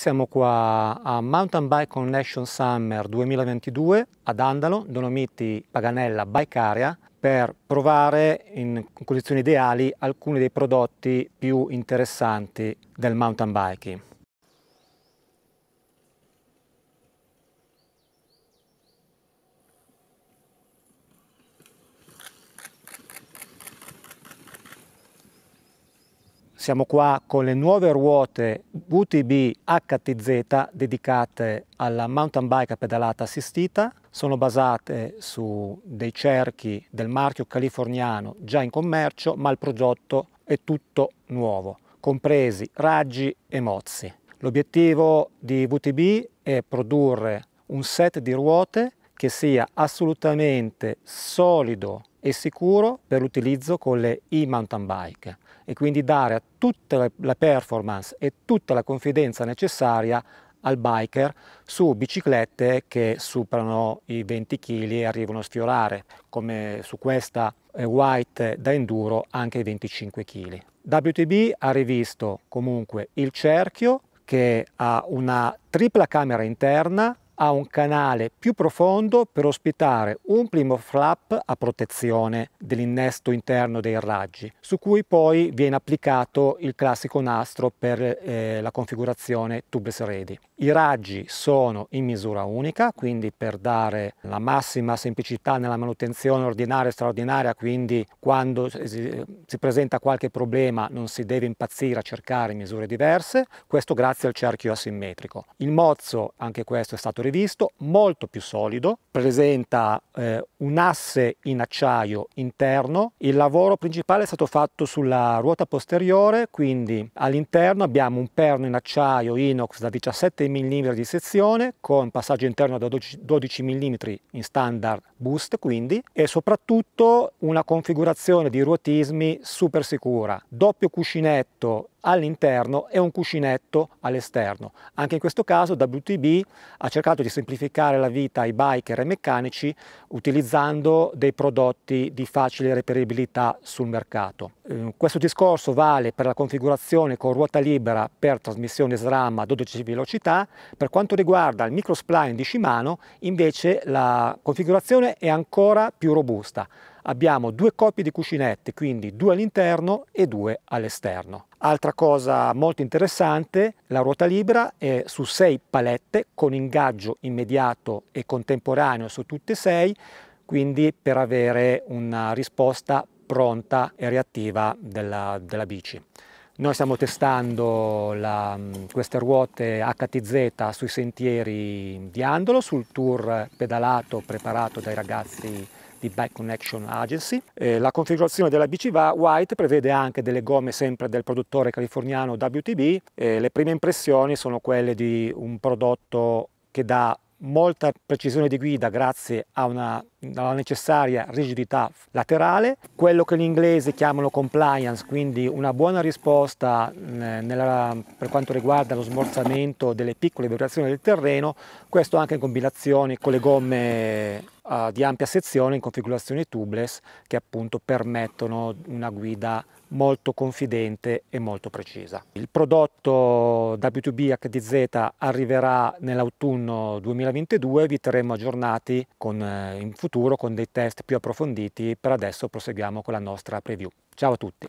Siamo qua a Mountain Bike Connection Summer 2022 ad Andalo, Dolomiti Paganella Bike Area, per provare in condizioni ideali alcuni dei prodotti più interessanti del mountain biking. Siamo qua con le nuove ruote UTB HTZ dedicate alla mountain bike a pedalata assistita. Sono basate su dei cerchi del marchio californiano già in commercio, ma il progetto è tutto nuovo, compresi raggi e mozzi. L'obiettivo di VTB è produrre un set di ruote che sia assolutamente solido e sicuro per l'utilizzo con le e-mountain bike e quindi dare tutta la performance e tutta la confidenza necessaria al biker su biciclette che superano i 20 kg e arrivano a sfiorare, come su questa eh, White da enduro anche i 25 kg. WTB ha rivisto comunque il cerchio che ha una tripla camera interna ha un canale più profondo per ospitare un primo flap a protezione dell'innesto interno dei raggi, su cui poi viene applicato il classico nastro per eh, la configurazione tubeless ready. I raggi sono in misura unica, quindi per dare la massima semplicità nella manutenzione ordinaria e straordinaria, quindi quando si presenta qualche problema non si deve impazzire a cercare misure diverse, questo grazie al cerchio asimmetrico. Il mozzo, anche questo è stato risolto previsto, molto più solido, presenta eh, un asse in acciaio interno, il lavoro principale è stato fatto sulla ruota posteriore, quindi all'interno abbiamo un perno in acciaio inox da 17 mm di sezione con passaggio interno da 12 mm in standard boost quindi e soprattutto una configurazione di ruotismi super sicura, doppio cuscinetto all'interno e un cuscinetto all'esterno. Anche in questo caso WTB ha cercato di semplificare la vita ai biker e meccanici utilizzando dei prodotti di facile reperibilità sul mercato. Ehm, questo discorso vale per la configurazione con ruota libera per trasmissione SRAM a 12 velocità. Per quanto riguarda il micro spline di Shimano, invece la configurazione è ancora più robusta. Abbiamo due coppie di cuscinette, quindi due all'interno e due all'esterno. Altra cosa molto interessante, la ruota libera è su sei palette con ingaggio immediato e contemporaneo su tutte e sei, quindi per avere una risposta pronta e reattiva della, della bici. Noi stiamo testando la, queste ruote HTZ sui sentieri di Andolo, sul tour pedalato preparato dai ragazzi di Bike Connection Agency. Eh, la configurazione della bici va White prevede anche delle gomme sempre del produttore californiano WTB. Eh, le prime impressioni sono quelle di un prodotto che dà molta precisione di guida grazie a una dalla necessaria rigidità laterale, quello che gli inglesi chiamano compliance, quindi una buona risposta nella, per quanto riguarda lo smorzamento delle piccole vibrazioni del terreno, questo anche in combinazione con le gomme uh, di ampia sezione in configurazione tubeless che appunto permettono una guida molto confidente e molto precisa. Il prodotto W2B HDZ arriverà nell'autunno 2022, vi terremo aggiornati con, eh, in futuro futuro con dei test più approfonditi. Per adesso proseguiamo con la nostra preview. Ciao a tutti!